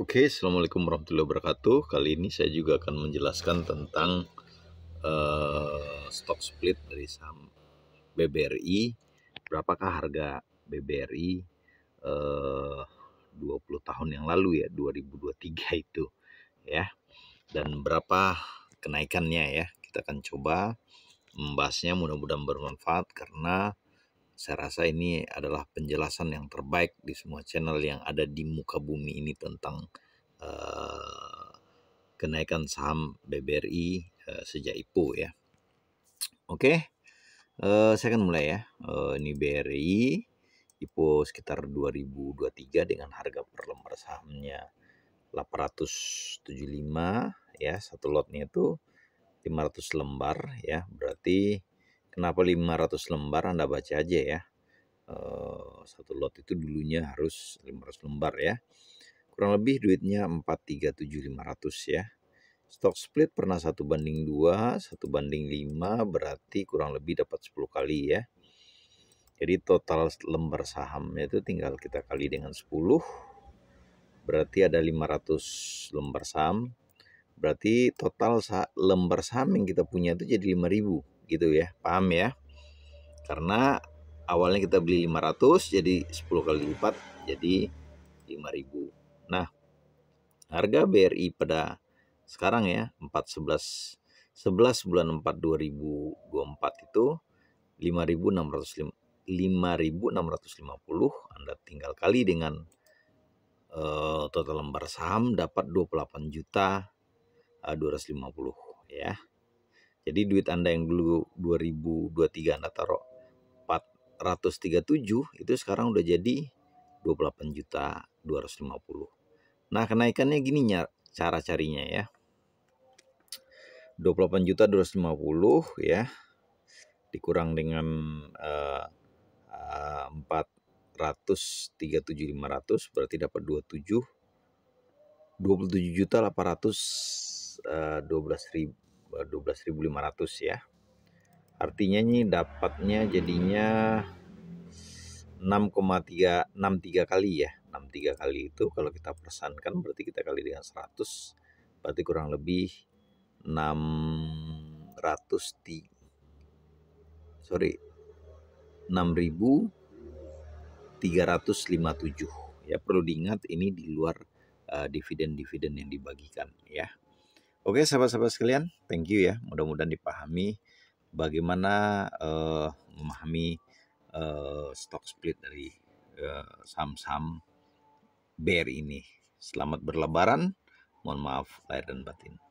Oke, okay, Assalamualaikum warahmatullahi wabarakatuh. Kali ini saya juga akan menjelaskan tentang uh, eh, stock split dari saham BBRI. Berapakah harga BBRI eh, uh, 20 tahun yang lalu ya, 2023 itu ya. Dan berapa kenaikannya ya. Kita akan coba membahasnya mudah-mudahan bermanfaat karena saya rasa ini adalah penjelasan yang terbaik di semua channel yang ada di muka bumi ini tentang uh, kenaikan saham BBRI uh, eh, sejak IPO ya. Oke, okay. uh, eh, saya akan mulai ya. Uh, ini BRI IPO sekitar 2023 dengan harga per lembar sahamnya 875 ya. Satu lotnya itu 500 lembar ya. Berarti Kenapa 500 lembar? Anda baca aja ya. Uh, satu lot itu dulunya harus 500 lembar ya. Kurang lebih duitnya 437.500 ya. Stock split pernah satu banding dua, satu banding 5 berarti kurang lebih dapat 10 kali ya. Jadi total lembar sahamnya itu tinggal kita kali dengan 10. Berarti ada 500 lembar saham. Berarti total lembar saham yang kita punya itu jadi 5000 gitu ya paham ya karena awalnya kita beli 500 jadi 10 kali lipat jadi 5000 nah harga BRI pada sekarang ya 411 11 bulan 4 2024 itu 5650 Anda tinggal kali dengan uh, total lembar saham dapat 28 juta 250 eh, ya. Jadi duit Anda yang dulu 2023 Anda taruh 437 itu sekarang udah jadi 28 juta 250. Nah, kenaikannya gini cara carinya ya. 28 juta 250 ya dikurang dengan uh, uh, berarti dapat 27 27 juta 800 uh, 12 ribu 12.500 ya artinya ini dapatnya jadinya 6,363 kali ya 63 kali itu kalau kita persankan berarti kita kali dengan 100 berarti kurang lebih 600 sorry 6357 ya perlu diingat ini di luar uh, dividen-dividen yang dibagikan ya Oke sahabat-sahabat sekalian, thank you ya. Mudah-mudahan dipahami bagaimana uh, memahami uh, eh, stock split dari eh, saham-saham uh, bear ini. Selamat berlebaran. Mohon maaf lahir dan batin.